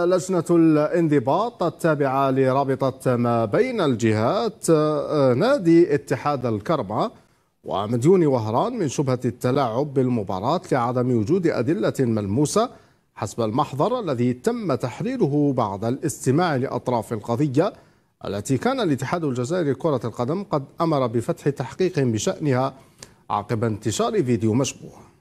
لجنة الانضباط التابعة لرابطة ما بين الجهات آه، نادي اتحاد الكرمة ومديون وهران من شبهة التلاعب بالمباراة لعدم وجود أدلة ملموسة حسب المحضر الذي تم تحريره بعد الاستماع لأطراف القضية التي كان الاتحاد الجزائري لكرة القدم قد أمر بفتح تحقيق بشأنها عقب انتشار فيديو مشبوه